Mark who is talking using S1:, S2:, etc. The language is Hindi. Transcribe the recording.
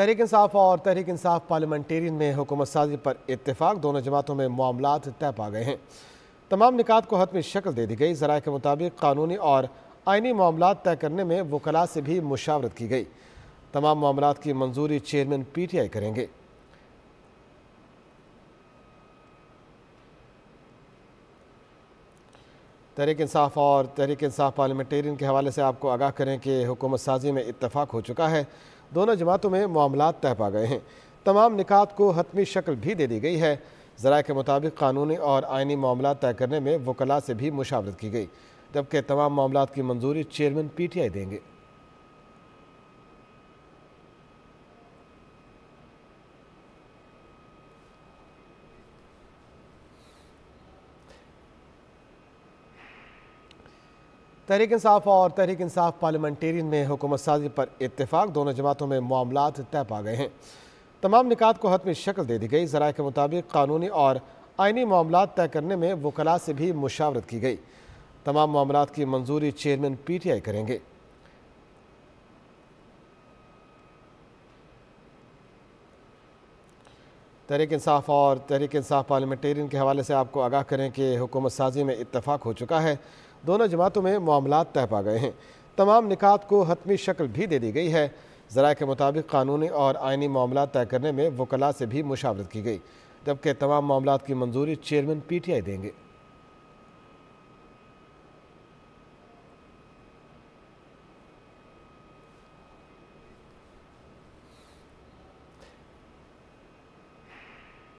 S1: तहरीक इंसाफ और तहरीक इंसाफ पार्लियामेंटेरियन में हुकूमत साजी पर इतफाक़ दोनों जमातों में मामला तय पा गए हैं तमाम निकात को हतमी शक्ल दे दी गई जराए के मुताबिक कानूनी और आइनी मामला तय करने में वकला से भी मुशावरत की गई तमाम मामला की मंजूरी चेयरमैन पी टी आई करेंगे तहरीक इंसाफ और तहरीक इंसाफ पार्लियामेंटेरियन के हवाले से आपको आगाह करें कि हुकूमत साजी में इतफाक़ हो चुका है दोनों जमातों में मामला तय पा गए हैं तमाम निकात को हतमी शक्ल भी दे दी गई है ज़रा के मुताबिक कानूनी और आइनी मामला तय करने में वकला से भी मुशावरत की गई जबकि तमाम मामला की मंजूरी चेयरमैन पी टी आई देंगे तहरीक इंसाफ और तहरीक इंसाफ पार्लियामेंटेरियन में हुकूमत साजी पर इतफाक दोनों जमातों में मामला तय पा गए हैं तमाम निकात को हतमी शक्ल दे दी गई जराए के मुताबिक कानूनी और आइनी मामला तय करने में वकला से भी मुशावरत की गई तमाम मामला की मंजूरी चेयरमैन पी टी आई करेंगे तहरीक इंसाफ और तहरीक इंसाफ पार्लियामेंटेरियन के हवाले से आपको आगाह करें कि हुकूमत साजी में इतफाक़ हो चुका है दोनों जमातों में मामला तय पा गए हैं तमाम निकात को हतमी शक्ल भी दे दी गई है ज़रा के मुताबिक कानूनी और आइनी मामला तय करने में वकला से भी मुशावरत की गई जबकि तमाम मामला की मंजूरी चेयरमैन पी टी आई देंगे